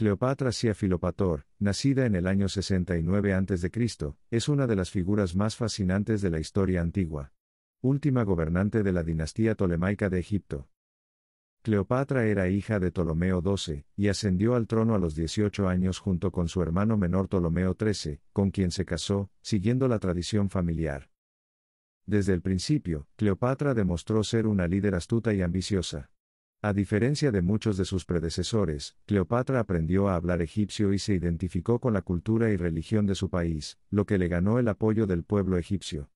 Cleopatra Ciafilopator, Filopator, nacida en el año 69 a.C., es una de las figuras más fascinantes de la historia antigua. Última gobernante de la dinastía tolemaica de Egipto. Cleopatra era hija de Ptolomeo XII, y ascendió al trono a los 18 años junto con su hermano menor Ptolomeo XIII, con quien se casó, siguiendo la tradición familiar. Desde el principio, Cleopatra demostró ser una líder astuta y ambiciosa. A diferencia de muchos de sus predecesores, Cleopatra aprendió a hablar egipcio y se identificó con la cultura y religión de su país, lo que le ganó el apoyo del pueblo egipcio.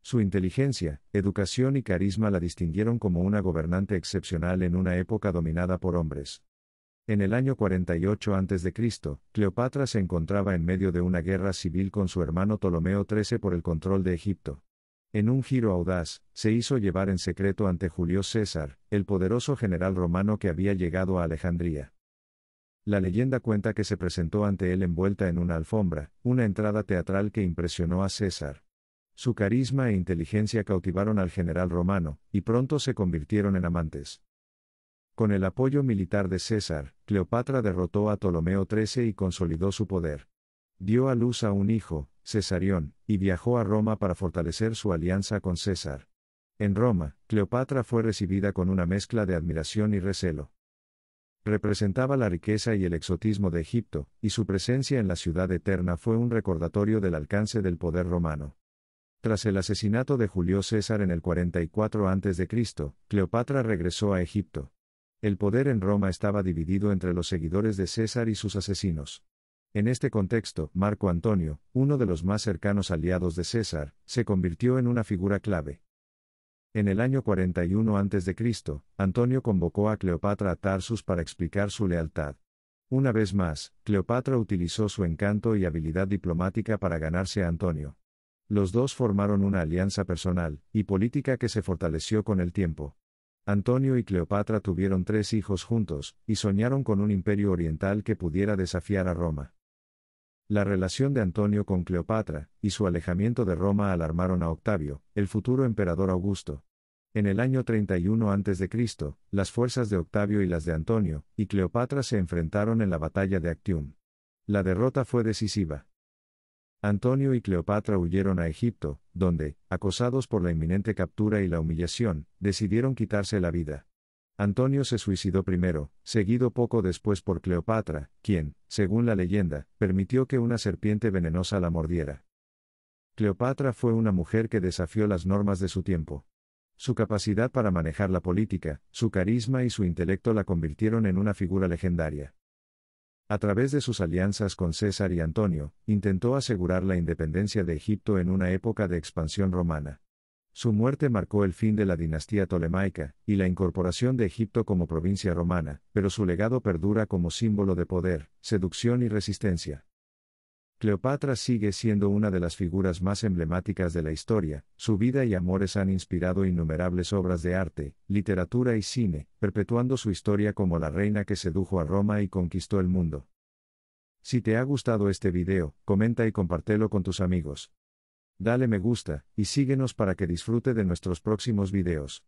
Su inteligencia, educación y carisma la distinguieron como una gobernante excepcional en una época dominada por hombres. En el año 48 a.C., Cleopatra se encontraba en medio de una guerra civil con su hermano Ptolomeo XIII por el control de Egipto. En un giro audaz, se hizo llevar en secreto ante Julio César, el poderoso general romano que había llegado a Alejandría. La leyenda cuenta que se presentó ante él envuelta en una alfombra, una entrada teatral que impresionó a César. Su carisma e inteligencia cautivaron al general romano, y pronto se convirtieron en amantes. Con el apoyo militar de César, Cleopatra derrotó a Ptolomeo XIII y consolidó su poder. Dio a luz a un hijo, Cesarión, y viajó a Roma para fortalecer su alianza con César. En Roma, Cleopatra fue recibida con una mezcla de admiración y recelo. Representaba la riqueza y el exotismo de Egipto, y su presencia en la ciudad eterna fue un recordatorio del alcance del poder romano. Tras el asesinato de Julio César en el 44 a.C., Cleopatra regresó a Egipto. El poder en Roma estaba dividido entre los seguidores de César y sus asesinos. En este contexto, Marco Antonio, uno de los más cercanos aliados de César, se convirtió en una figura clave. En el año 41 a.C., Antonio convocó a Cleopatra a Tarsus para explicar su lealtad. Una vez más, Cleopatra utilizó su encanto y habilidad diplomática para ganarse a Antonio. Los dos formaron una alianza personal y política que se fortaleció con el tiempo. Antonio y Cleopatra tuvieron tres hijos juntos, y soñaron con un imperio oriental que pudiera desafiar a Roma. La relación de Antonio con Cleopatra, y su alejamiento de Roma alarmaron a Octavio, el futuro emperador Augusto. En el año 31 a.C., las fuerzas de Octavio y las de Antonio, y Cleopatra se enfrentaron en la batalla de Actium. La derrota fue decisiva. Antonio y Cleopatra huyeron a Egipto, donde, acosados por la inminente captura y la humillación, decidieron quitarse la vida. Antonio se suicidó primero, seguido poco después por Cleopatra, quien, según la leyenda, permitió que una serpiente venenosa la mordiera. Cleopatra fue una mujer que desafió las normas de su tiempo. Su capacidad para manejar la política, su carisma y su intelecto la convirtieron en una figura legendaria. A través de sus alianzas con César y Antonio, intentó asegurar la independencia de Egipto en una época de expansión romana. Su muerte marcó el fin de la dinastía tolemaica, y la incorporación de Egipto como provincia romana, pero su legado perdura como símbolo de poder, seducción y resistencia. Cleopatra sigue siendo una de las figuras más emblemáticas de la historia, su vida y amores han inspirado innumerables obras de arte, literatura y cine, perpetuando su historia como la reina que sedujo a Roma y conquistó el mundo. Si te ha gustado este video, comenta y compártelo con tus amigos dale me gusta, y síguenos para que disfrute de nuestros próximos videos.